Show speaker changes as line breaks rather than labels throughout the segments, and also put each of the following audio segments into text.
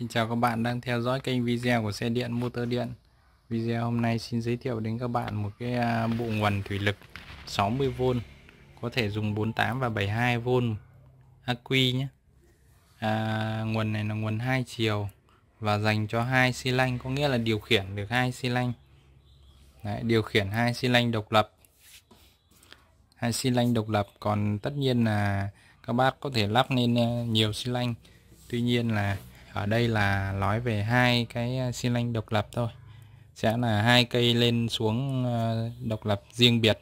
Xin chào các bạn đang theo dõi kênh video của xe điện motor điện Video hôm nay xin giới thiệu đến các bạn một cái à, bộ nguồn thủy lực 60V Có thể dùng 48 và 72V Aqui nhé à, Nguồn này là nguồn hai chiều Và dành cho hai xi lanh có nghĩa là điều khiển được hai xi lanh Đấy, Điều khiển hai xi lanh độc lập hai xi lanh độc lập còn tất nhiên là các bác có thể lắp lên à, nhiều xi lanh Tuy nhiên là ở đây là nói về hai cái à, xi lanh độc lập thôi sẽ là hai cây lên xuống à, độc lập riêng biệt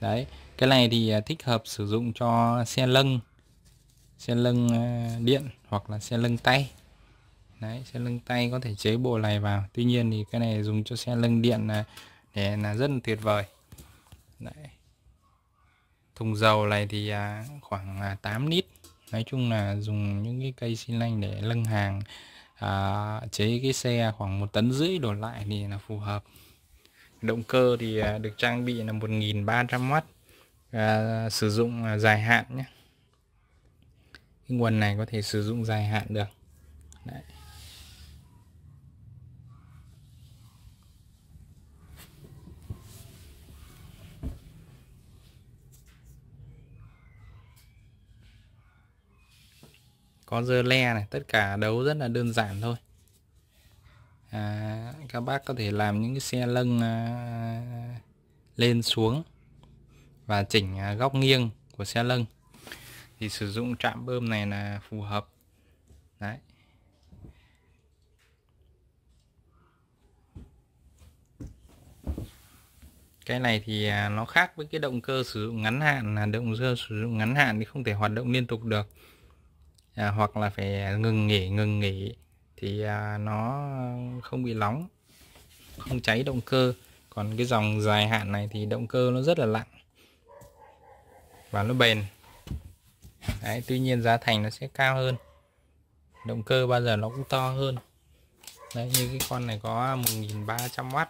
đấy cái này thì à, thích hợp sử dụng cho xe lưng xe lưng điện hoặc là xe lưng tay đấy xe lưng tay có thể chế bộ này vào tuy nhiên thì cái này dùng cho xe lưng điện là để là rất là tuyệt vời đấy. thùng dầu này thì khoảng 8 lít nói chung là dùng những cái cây xi lanh để lân hàng à, chế cái xe khoảng một tấn rưỡi đổ lại thì là phù hợp động cơ thì à, được trang bị là 1.300W à, sử dụng à, dài hạn nhé cái nguồn này có thể sử dụng dài hạn được Đấy. có dơ le này tất cả đấu rất là đơn giản thôi à, các bác có thể làm những cái xe lưng à, lên xuống và chỉnh à, góc nghiêng của xe lưng thì sử dụng trạm bơm này là phù hợp đấy cái này thì à, nó khác với cái động cơ sử dụng ngắn hạn là động cơ sử dụng ngắn hạn thì không thể hoạt động liên tục được à, hoặc là phải ngừng nghỉ ngừng nghỉ thì à, nó không bị nóng không cháy động cơ còn cái dòng dài hạn này thì động cơ nó rất là lặng và nó bền Đấy, tuy nhiên giá thành nó sẽ cao hơn động cơ bao giờ nó cũng to hơn Đấy, như cái con này có 1.300W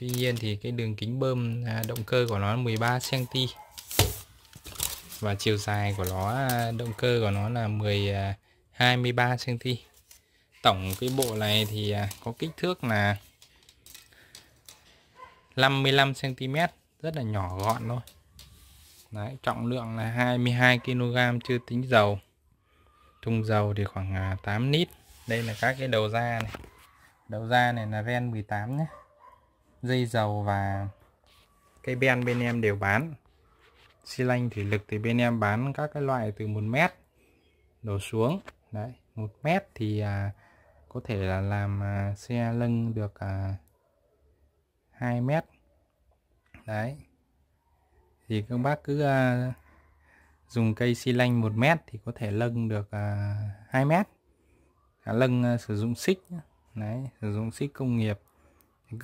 tuy nhiên thì cái đường kính bơm à, động cơ của nó 13 cm và chiều dài của nó à, động cơ của nó là 10 23 cm tổng cái bộ này thì à, có kích thước là 55 cm rất là nhỏ gọn thôi Đấy, trọng lượng là 22 kg chưa tính dầu thùng dầu thì khoảng 8 à, lít đây là các cái đầu ra này đầu ra này là ren 18 nhé dây dầu và cây ben bên em đều bán xi lanh thủy lực thì bên em bán các cái loại từ 1 mét đổ xuống đấy một mét thì à, có thể là làm à, xe lưng được à, 2 mét đấy thì các bác cứ à, dùng cây xi lanh 1 mét thì có thể lưng được à, 2 mét à, lưng à, sử dụng xích đấy sử dụng xích công nghiệp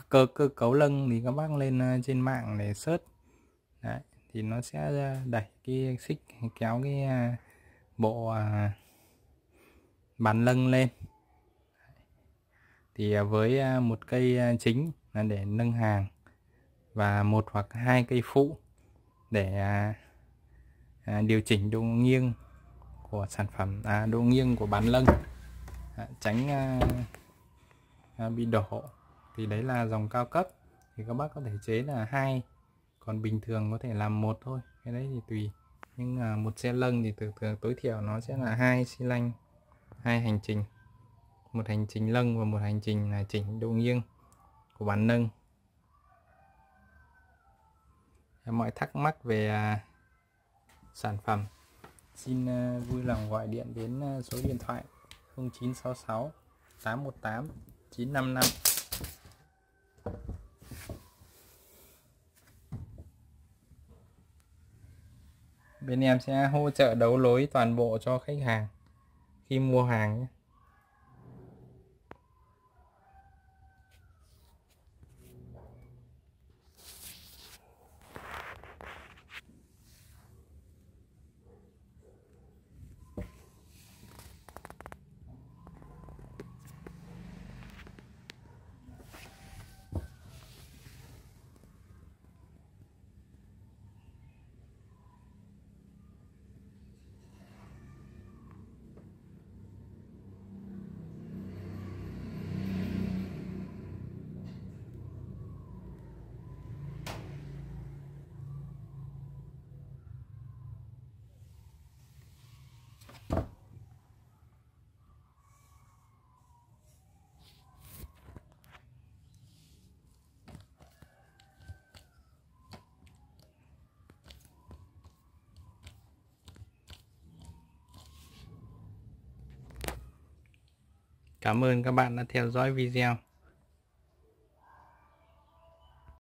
cơ cơ cấu lưng thì các bác lên à, trên mạng để search đấy thì nó sẽ đẩy cái xích kéo cái à, bộ à, bàn lưng lên thì à, với một cây chính là để nâng hàng và một hoặc hai cây phụ để điều chỉnh độ nghiêng của sản phẩm à, độ nghiêng của bàn lưng à, tránh à, à, bị đổ thì đấy là dòng cao cấp thì các bác có thể chế là hai còn bình thường có thể làm một thôi cái đấy thì tùy nhưng à, một xe lân thì thường thường tối thiểu nó sẽ là hai xi lanh hai hành trình một hành trình lân và một hành trình là chỉnh độ nghiêng của bản nâng mọi thắc mắc về à, sản phẩm xin à, vui lòng gọi điện đến à, số điện thoại 0966 818 955 bên em sẽ hỗ trợ đấu lối toàn bộ cho khách hàng khi mua hàng nhé Cảm ơn các bạn đã theo dõi video.